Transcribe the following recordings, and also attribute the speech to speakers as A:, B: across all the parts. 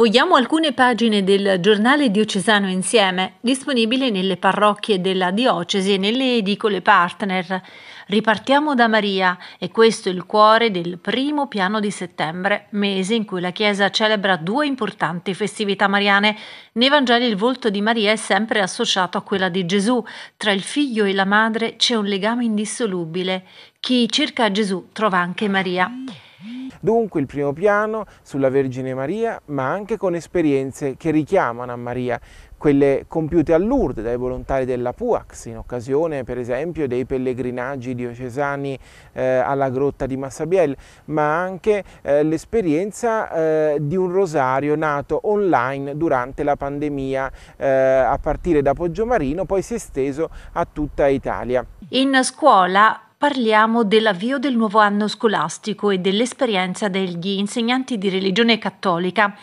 A: sfogliamo alcune pagine del giornale diocesano insieme, disponibile nelle parrocchie della diocesi e nelle edicole partner. Ripartiamo da Maria e questo è il cuore del primo piano di settembre, mese in cui la Chiesa celebra due importanti festività mariane. Nei Vangeli il volto di Maria è sempre associato a quella di Gesù. Tra il figlio e la madre c'è un legame indissolubile. Chi cerca Gesù trova anche Maria.
B: Dunque il primo piano sulla Vergine Maria, ma anche con esperienze che richiamano a Maria, quelle compiute a Lourdes dai volontari della Puax, in occasione per esempio dei pellegrinaggi diocesani eh, alla grotta di Massabiel, ma anche eh, l'esperienza eh, di un rosario nato online durante la pandemia eh, a partire da Poggiomarino, poi si è esteso a tutta Italia.
A: In scuola parliamo dell'avvio del nuovo anno scolastico e dell'esperienza degli insegnanti di religione cattolica.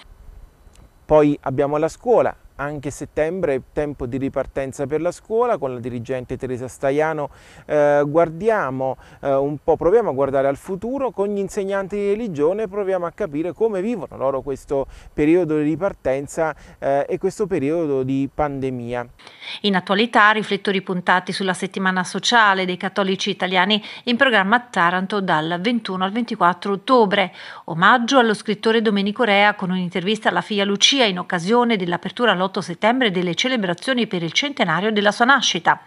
B: Poi abbiamo la scuola, anche settembre tempo di ripartenza per la scuola con la dirigente Teresa Staiano eh, guardiamo eh, un po' proviamo a guardare al futuro con gli insegnanti di religione proviamo a capire come vivono loro questo periodo di ripartenza eh, e questo periodo di pandemia.
A: In attualità riflettori puntati sulla settimana sociale dei cattolici italiani in programma a Taranto dal 21 al 24 ottobre. Omaggio allo scrittore Domenico Rea con un'intervista alla figlia Lucia in occasione dell'apertura all'otto l'8 settembre delle celebrazioni per il centenario della sua nascita.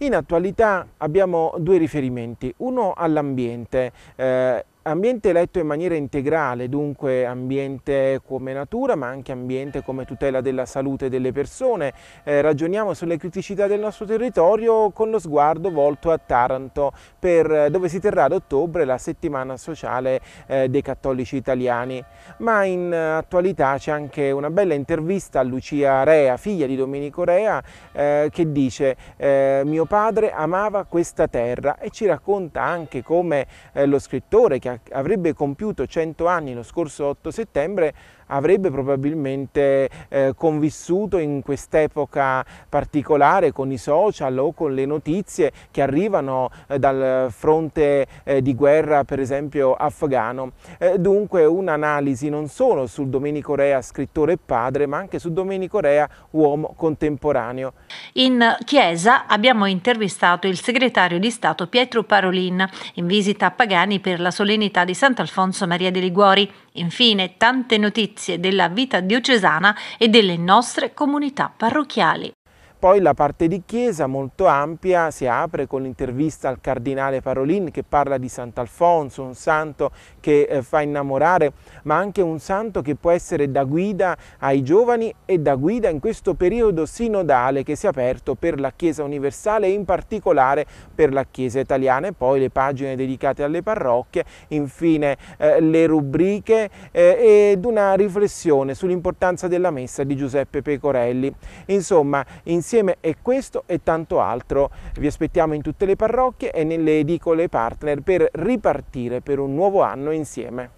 B: In attualità abbiamo due riferimenti, uno all'ambiente, eh, Ambiente letto in maniera integrale, dunque ambiente come natura ma anche ambiente come tutela della salute delle persone. Eh, ragioniamo sulle criticità del nostro territorio con lo sguardo volto a Taranto per, eh, dove si terrà ad ottobre la settimana sociale eh, dei cattolici italiani. Ma in attualità c'è anche una bella intervista a Lucia Rea, figlia di Domenico Rea, eh, che dice eh, mio padre amava questa terra e ci racconta anche come eh, lo scrittore che ha avrebbe compiuto 100 anni lo scorso 8 settembre avrebbe probabilmente eh, convissuto in quest'epoca particolare con i social o con le notizie che arrivano eh, dal fronte eh, di guerra per esempio afghano. Eh, dunque un'analisi non solo sul Domenico Rea scrittore e padre ma anche su Domenico Rea uomo contemporaneo.
A: In chiesa abbiamo intervistato il segretario di Stato Pietro Parolin in visita a Pagani per la solennità di Sant'Alfonso Maria de Liguori Infine, tante notizie della vita diocesana e delle nostre comunità parrocchiali.
B: Poi la parte di chiesa molto ampia si apre con l'intervista al cardinale Parolin che parla di Sant'Alfonso, un santo che eh, fa innamorare, ma anche un santo che può essere da guida ai giovani e da guida in questo periodo sinodale che si è aperto per la Chiesa universale e in particolare per la Chiesa italiana e poi le pagine dedicate alle parrocchie, infine eh, le rubriche eh, ed una riflessione sull'importanza della messa di Giuseppe Pecorelli. Insomma, in insieme è questo e tanto altro. Vi aspettiamo in tutte le parrocchie e nelle edicole partner per ripartire per un nuovo anno insieme.